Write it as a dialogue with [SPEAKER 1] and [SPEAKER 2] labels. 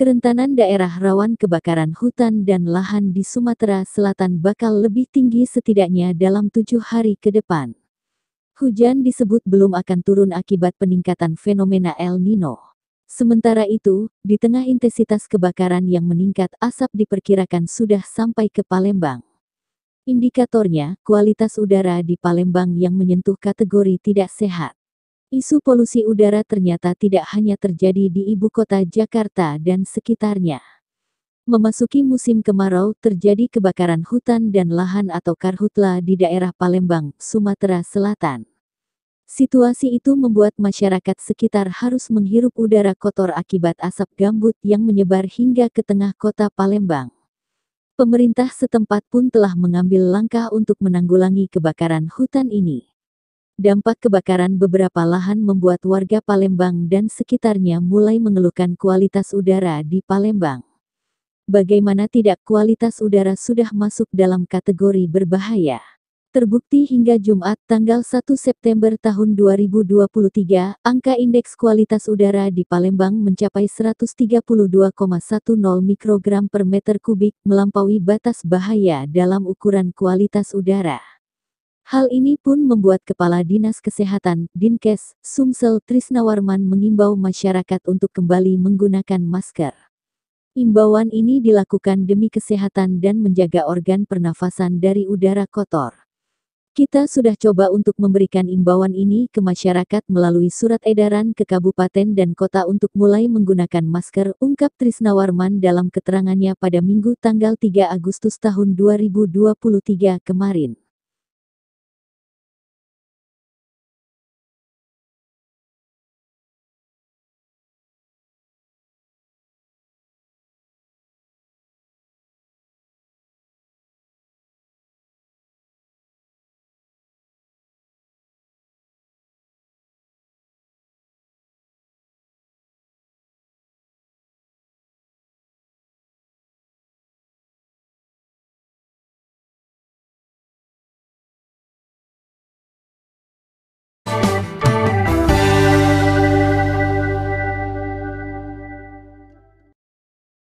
[SPEAKER 1] Kerentanan daerah rawan kebakaran hutan dan lahan di Sumatera Selatan bakal lebih tinggi setidaknya dalam tujuh hari ke depan. Hujan disebut belum akan turun akibat peningkatan fenomena El Nino. Sementara itu, di tengah intensitas kebakaran yang meningkat asap diperkirakan sudah sampai ke Palembang. Indikatornya, kualitas udara di Palembang yang menyentuh kategori tidak sehat. Isu polusi udara ternyata tidak hanya terjadi di ibu kota Jakarta dan sekitarnya. Memasuki musim kemarau, terjadi kebakaran hutan dan lahan atau karhutla di daerah Palembang, Sumatera Selatan. Situasi itu membuat masyarakat sekitar harus menghirup udara kotor akibat asap gambut yang menyebar hingga ke tengah kota Palembang. Pemerintah setempat pun telah mengambil langkah untuk menanggulangi kebakaran hutan ini. Dampak kebakaran beberapa lahan membuat warga Palembang dan sekitarnya mulai mengeluhkan kualitas udara di Palembang. Bagaimana tidak kualitas udara sudah masuk dalam kategori berbahaya. Terbukti hingga Jumat tanggal 1 September tahun 2023, angka indeks kualitas udara di Palembang mencapai 132,10 mikrogram per meter kubik melampaui batas bahaya dalam ukuran kualitas udara. Hal ini pun membuat Kepala Dinas Kesehatan, Dinkes, Sumsel Trisnawarman mengimbau masyarakat untuk kembali menggunakan masker. Imbauan ini dilakukan demi kesehatan dan menjaga organ pernafasan dari udara kotor. Kita sudah coba untuk memberikan imbauan ini ke masyarakat melalui surat edaran ke kabupaten dan kota untuk mulai menggunakan masker, ungkap Trisnawarman dalam keterangannya pada Minggu tanggal 3 Agustus tahun 2023 kemarin.